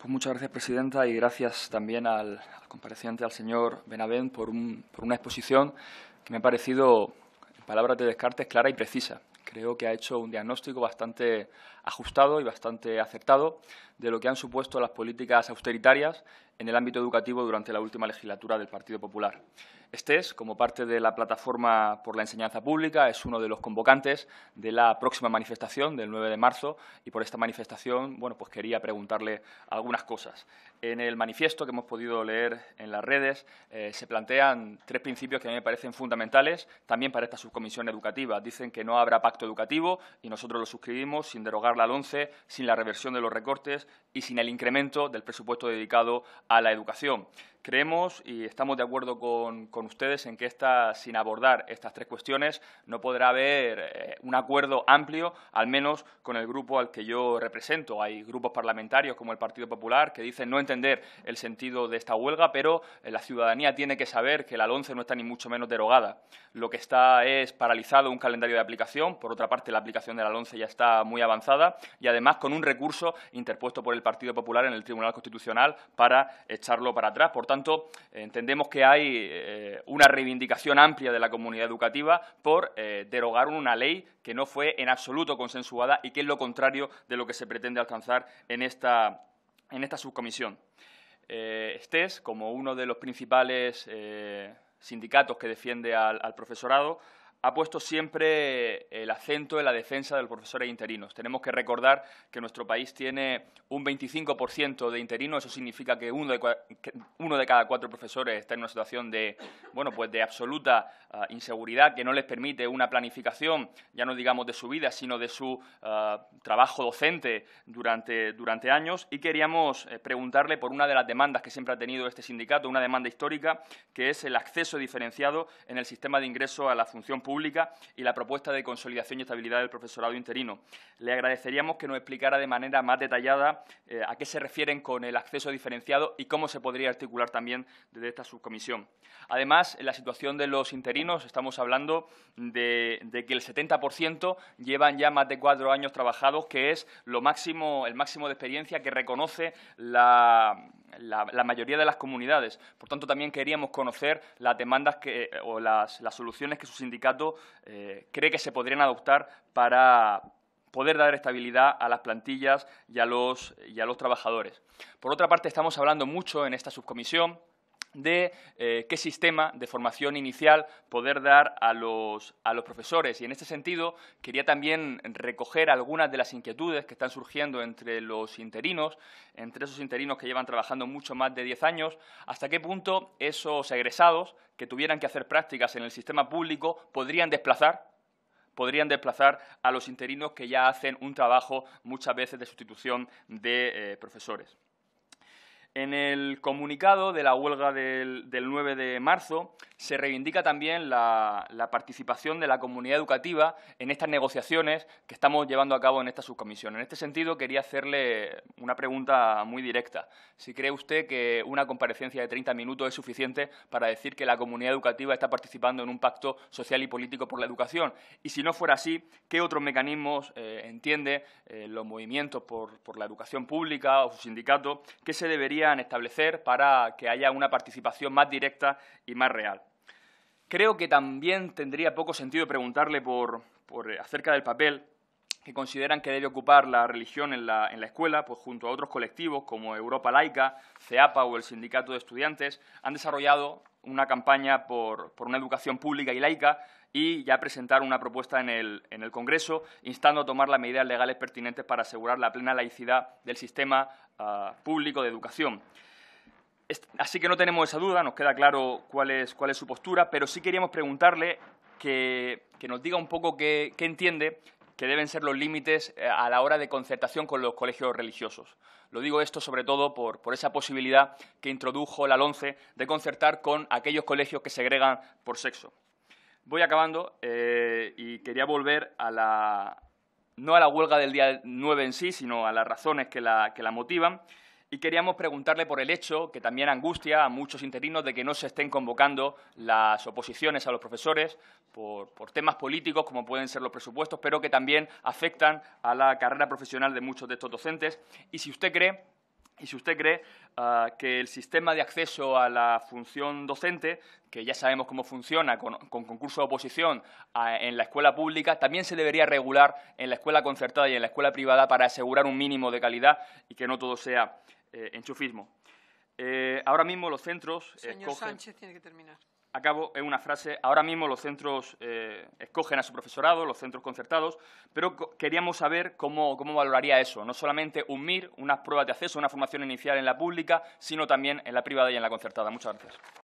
Pues muchas gracias, Presidenta, y gracias también al, compareciente, al señor Benavent, por, por una exposición que me ha parecido, en palabras de Descartes, clara y precisa. Creo que ha hecho un diagnóstico bastante ajustado y bastante acertado de lo que han supuesto las políticas austeritarias en el ámbito educativo durante la última legislatura del Partido Popular. Este es, como parte de la Plataforma por la Enseñanza Pública, es uno de los convocantes de la próxima manifestación del 9 de marzo y por esta manifestación bueno, pues quería preguntarle algunas cosas. En el manifiesto que hemos podido leer en las redes eh, se plantean tres principios que a mí me parecen fundamentales también para esta subcomisión educativa. Dicen que no habrá pacto educativo y nosotros lo suscribimos sin derogar la 11, sin la reversión de los recortes y sin el incremento del presupuesto dedicado a la educación. Creemos y estamos de acuerdo con, ustedes en que esta, sin abordar estas tres cuestiones no podrá haber eh, un acuerdo amplio, al menos con el grupo al que yo represento. Hay grupos parlamentarios como el Partido Popular que dicen no entender el sentido de esta huelga, pero eh, la ciudadanía tiene que saber que la 11 no está ni mucho menos derogada. Lo que está es paralizado un calendario de aplicación. Por otra parte, la aplicación de la 11 ya está muy avanzada y, además, con un recurso interpuesto por el Partido Popular en el Tribunal Constitucional para echarlo para atrás tanto, eh, entendemos que hay eh, una reivindicación amplia de la comunidad educativa por eh, derogar una ley que no fue en absoluto consensuada y que es lo contrario de lo que se pretende alcanzar en esta, subcomisión. Eh, como uno de los principales sindicatos que defiende al profesorado, ha puesto siempre eh, el acento en la defensa de los profesores interinos. Tenemos que recordar que nuestro país tiene un 25% de interinos, eso significa que uno de, cada cuatro profesores está en una situación de, bueno, pues de absoluta ah, inseguridad que no les permite una planificación, ya no digamos de su vida, sino de su ah, trabajo docente durante, durante años. Y queríamos eh, preguntarle por una de las demandas que siempre ha tenido este sindicato, una demanda histórica, que es el acceso diferenciado en el sistema de ingreso a la función pública pública y la propuesta de consolidación y estabilidad del profesorado interino. Le agradeceríamos que nos explicara de manera más detallada eh, a qué se refieren con el acceso diferenciado y cómo se podría articular también desde esta subcomisión. Además, en la situación de los interinos estamos hablando de, de que el 70% llevan ya más de cuatro años trabajados, que es lo máximo, el máximo de experiencia que reconoce la la, mayoría de las comunidades. Por tanto, también queríamos conocer las demandas que, eh, o las, soluciones que su sindicato eh, cree que se podrían adoptar para poder dar estabilidad a las plantillas los, y a los trabajadores. Por otra parte, estamos hablando mucho en esta subcomisión de eh, qué sistema de formación inicial poder dar a los, profesores. Y en este sentido, quería también recoger algunas de las inquietudes que están surgiendo entre los interinos, entre esos interinos que llevan trabajando mucho más de 10 años, hasta qué punto esos egresados que tuvieran que hacer prácticas en el sistema público podrían desplazar podrían desplazar a los interinos que ya hacen un trabajo muchas veces de sustitución de eh, profesores. En el comunicado de la huelga del, 9 de marzo se reivindica también la, participación de la comunidad educativa en estas negociaciones que estamos llevando a cabo en esta subcomisión. En este sentido, quería hacerle una pregunta muy directa. Si cree usted que una comparecencia de 30 minutos es suficiente para decir que la comunidad educativa está participando en un pacto social y político por la educación. Y si no fuera así, ¿qué otros mecanismos eh, entiende eh, los movimientos por, la educación pública o su sindicato? que se debería establecer para que haya una participación más directa y más real. Creo que también tendría poco sentido preguntarle por, eh, acerca del papel que consideran que debe ocupar la religión en la, en la, escuela, pues junto a otros colectivos como Europa Laica, CEAPA o el Sindicato de Estudiantes, han desarrollado una campaña por, una educación pública y laica y ya presentar una propuesta en el, Congreso instando a tomar las medidas legales pertinentes para asegurar la plena laicidad del sistema ah, público de educación. Así que no tenemos esa duda, nos queda claro cuál es, cuál es su postura, pero sí queríamos preguntarle que, nos diga un poco qué entiende que deben ser los límites eh, a la hora de concertación con los colegios religiosos. Lo digo esto sobre todo por, esa posibilidad que introdujo la LONCE de concertar con aquellos colegios que segregan por sexo. Voy acabando eh, y quería volver a la, no a la huelga del día 9 en sí, sino a las razones que la motivan. Y queríamos preguntarle por el hecho, que también angustia a muchos interinos, de que no se estén convocando las oposiciones a los profesores por, temas políticos, como pueden ser los presupuestos, pero que también afectan a la carrera profesional de muchos de estos docentes. Y si usted cree, y si usted cree ah, que el sistema de acceso a la función docente, que ya sabemos cómo funciona con, concurso de oposición ah, en la escuela pública, también se debería regular en la escuela concertada y en la escuela privada para asegurar un mínimo de calidad y que no todo sea eh, enchufismo. Eh, ahora mismo los centros... Eh, Señor Sánchez tiene que terminar. Acabo en una frase. Ahora mismo los centros escogen a su profesorado, los centros concertados, pero queríamos saber cómo, cómo valoraría eso. No solamente un MIR, unas pruebas de acceso, una formación inicial en la pública, sino también en la privada y en la concertada. Muchas gracias.